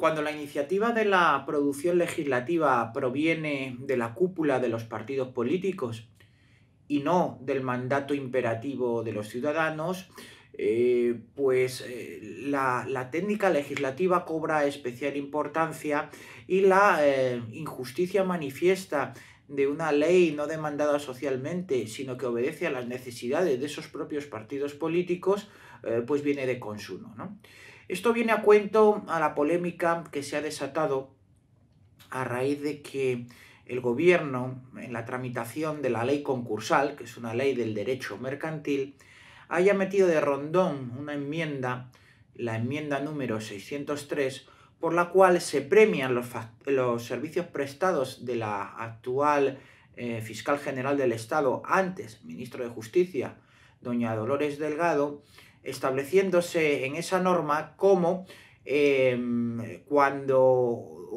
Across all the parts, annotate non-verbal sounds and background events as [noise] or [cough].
Cuando la iniciativa de la producción legislativa proviene de la cúpula de los partidos políticos y no del mandato imperativo de los ciudadanos, eh, pues eh, la, técnica legislativa cobra especial importancia y la eh, injusticia manifiesta de una ley no demandada socialmente, sino que obedece a las necesidades de esos propios partidos políticos, pues viene de consumo. Esto viene a cuento a la polémica que se ha desatado a raíz de que el gobierno, en la tramitación de la ley concursal, que es una ley del derecho mercantil, haya metido de rondón una enmienda, la enmienda número 603, por la cual se premian los, servicios prestados de la actual eh, fiscal general del Estado, antes ministro de Justicia, doña Dolores Delgado, estableciéndose en esa norma como em, cuando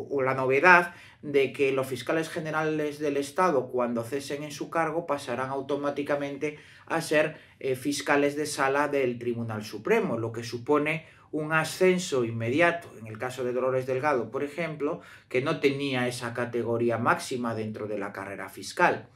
o la novedad de que los fiscales generales del Estado, cuando cesen en su cargo, pasarán automáticamente a ser eh, fiscales de sala del Tribunal Supremo, lo que supone un ascenso inmediato, en el caso de Dolores Delgado, por ejemplo, que no tenía esa categoría máxima dentro de la carrera fiscal.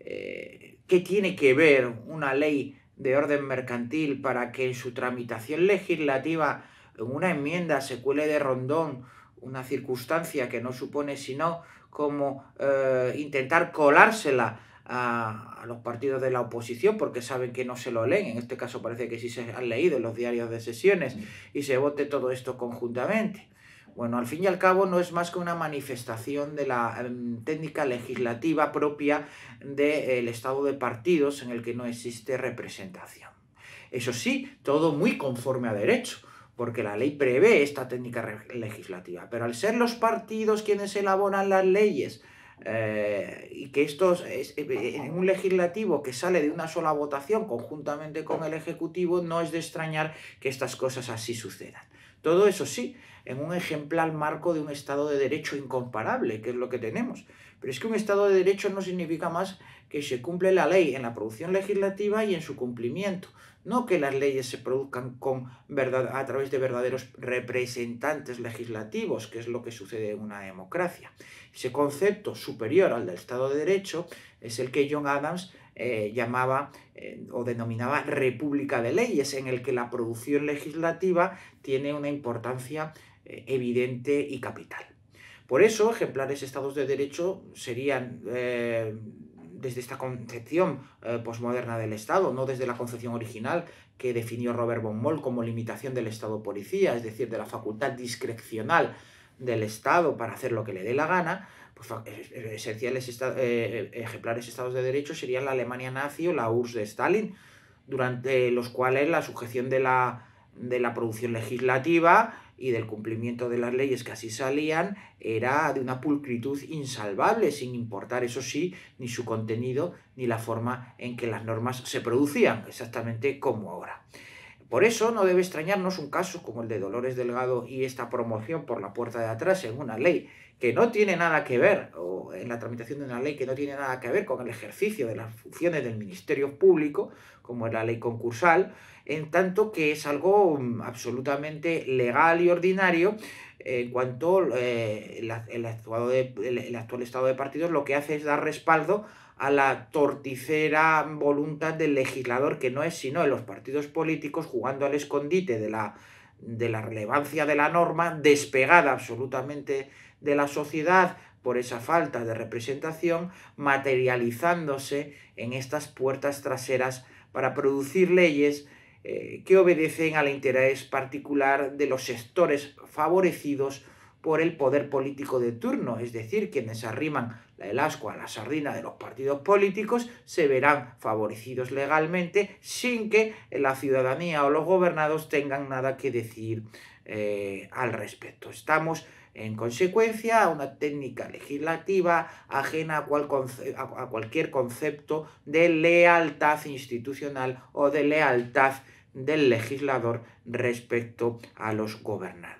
Eh, ¿Qué tiene que ver una ley de orden mercantil para que en su tramitación legislativa, en una enmienda, se cuele de rondón una circunstancia que no supone sino como eh, intentar colársela a, a, los partidos de la oposición porque saben que no se lo leen, en este caso parece que sí se han leído en los diarios de sesiones y se vote todo esto conjuntamente. Bueno, al fin y al cabo no es más que una manifestación de la em, técnica legislativa propia del estado de partidos en el que no existe representación. Eso sí, todo muy conforme a derecho porque la ley prevé esta técnica legislativa, pero al ser los partidos quienes elaboran las leyes eh, y que esto es, eh, en un legislativo que sale de una sola votación conjuntamente con el Ejecutivo, no es de extrañar que estas cosas así sucedan. Todo eso sí, en un ejemplar marco de un Estado de Derecho incomparable, que es lo que tenemos. Pero es que un Estado de Derecho no significa más que se cumple la ley en la producción legislativa y en su cumplimiento. No que las leyes se produzcan con verdad, a través de verdaderos representantes legislativos, que es lo que sucede en una democracia. Ese concepto superior al del Estado de Derecho es el que John Adams eh, llamaba eh, o denominaba República de Leyes, en el que la producción legislativa tiene una importancia eh, evidente y capital. Por eso, ejemplares estados de derecho serían desde esta concepción posmoderna del Estado, no desde la concepción original que definió Robert von Moll como limitación del Estado policía, es decir, de la facultad discrecional del Estado para hacer lo que le dé la gana, pues, eh, eh, esenciales eh, ejemplares estados de derecho serían la Alemania nazi o la URSS de Stalin, durante los cuales la sujeción de la, de la producción legislativa y del cumplimiento de las leyes que así salían era de una pulcritud insalvable, sin importar, eso sí, ni su contenido ni la forma en que las normas se producían, exactamente como ahora. Por eso no debe extrañarnos un caso como el de Dolores Delgado y esta promoción por la puerta de atrás en una ley que no tiene nada que ver, o en la tramitación de una ley que no tiene nada que ver con el ejercicio de las funciones del Ministerio Público, como es la ley concursal, en tanto que es algo mm, absolutamente legal y ordinario eh, en cuanto eh, el, el actual estado de partidos lo que hace es dar respaldo a la torticera voluntad del legislador, que no es sino de los partidos políticos jugando al escondite de la, relevancia de la norma, despegada absolutamente de la sociedad por esa falta de representación, materializándose en estas puertas traseras para producir leyes eh, que obedecen al interés particular de los sectores favorecidos por el poder político de turno, es decir, quienes arriman el ascua a la sardina de los partidos políticos se verán favorecidos legalmente sin que la ciudadanía o los gobernados tengan nada que decir eh, al respecto. Estamos en consecuencia a una técnica legislativa ajena a cualquier concepto de lealtad institucional o de lealtad del legislador respecto a los gobernados.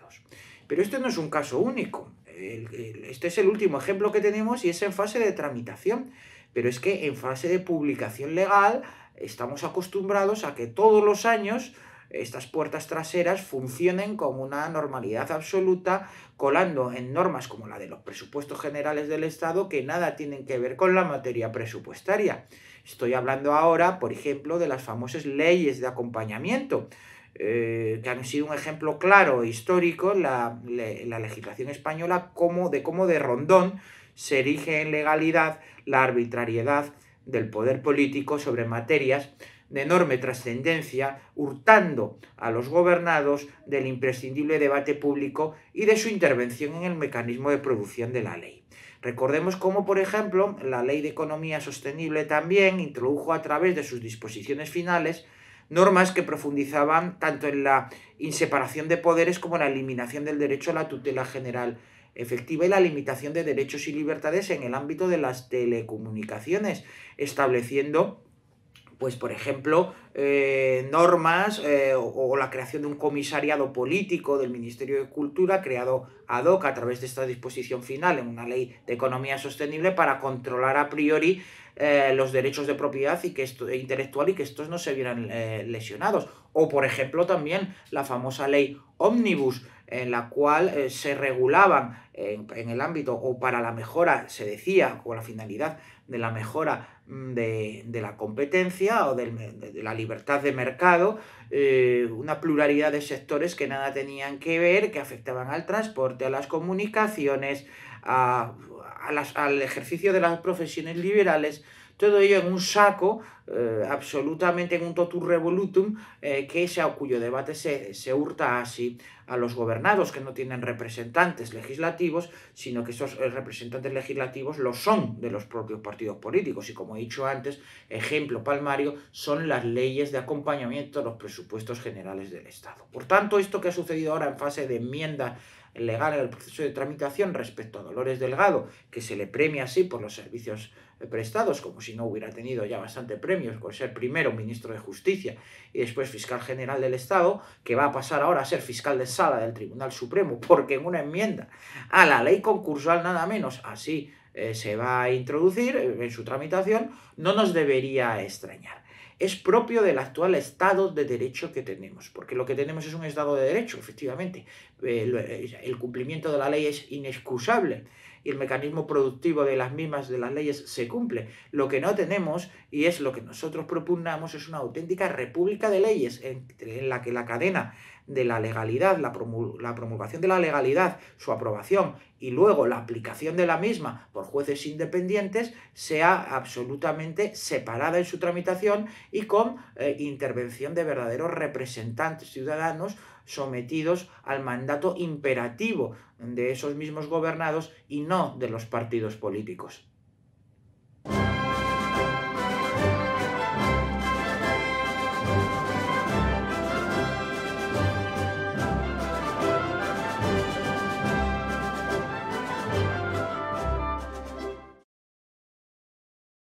Pero este no es un caso único. Este es el último ejemplo que tenemos y es en fase de tramitación. Pero es que en fase de publicación legal estamos acostumbrados a que todos los años estas puertas traseras funcionen como una normalidad absoluta, colando en normas como la de los presupuestos generales del Estado que nada tienen que ver con la materia presupuestaria. Estoy hablando ahora, por ejemplo, de las famosas leyes de acompañamiento, eh, que han sido un ejemplo claro e histórico la, la legislación española como, de cómo de rondón se erige en legalidad la arbitrariedad del poder político sobre materias de enorme trascendencia, hurtando a los gobernados del imprescindible debate público y de su intervención en el mecanismo de producción de la ley. Recordemos cómo, por ejemplo, la Ley de Economía Sostenible también introdujo a través de sus disposiciones finales normas que profundizaban tanto en la inseparación de poderes como en la eliminación del derecho a la tutela general efectiva y la limitación de derechos y libertades en el ámbito de las telecomunicaciones, estableciendo pues por ejemplo, eh, normas eh, o, la creación de un comisariado político del Ministerio de Cultura creado ad hoc a través de esta disposición final en una ley de economía sostenible para controlar a priori eh, los derechos de propiedad y que esto, e intelectual y que estos no se vieran lesionados. O por ejemplo también la famosa ley Omnibus, en la cual eh, se regulaban en, el ámbito o para la mejora, se decía, con la finalidad de la mejora mm, de, la competencia o de, la libertad de mercado, eh, una pluralidad de sectores que nada tenían que ver, que afectaban al transporte, a las comunicaciones, a las, al ejercicio de las profesiones liberales, todo ello en un saco eh, absolutamente en un totum revolutum eh, que sea, cuyo debate se, se, hurta así a los gobernados que no tienen representantes legislativos, sino que esos eh, representantes legislativos lo son de los propios partidos políticos. Y como he dicho antes, ejemplo palmario son las leyes de acompañamiento a los presupuestos generales del Estado. Por tanto, esto que ha sucedido ahora en fase de enmienda legal en el proceso de tramitación respecto a Dolores Delgado, que se le premia así por los servicios eh, prestados, como si no hubiera tenido ya bastante premios por ser primero ministro de Justicia y después fiscal general del Estado, que va a pasar ahora a ser fiscal de sala del Tribunal Supremo, [laughs] porque en una enmienda a la ley concursal, nada menos, así eh, se va a introducir eh, en su tramitación, no nos debería extrañar es propio del actual Estado de Derecho que tenemos, porque lo que tenemos es un Estado de Derecho, efectivamente. Eh, eh, el, cumplimiento de la ley es inexcusable y el mecanismo productivo de las mismas, de las leyes, se cumple. Lo que no tenemos, y es lo que nosotros propugnamos, es una auténtica república de leyes en la que la cadena de la legalidad, la, promulgación de la legalidad, su aprobación y luego la aplicación de la misma por jueces independientes sea absolutamente separada en su tramitación y con eh, intervención de verdaderos representantes ciudadanos sometidos al mandato imperativo de esos mismos gobernados y no de los partidos políticos.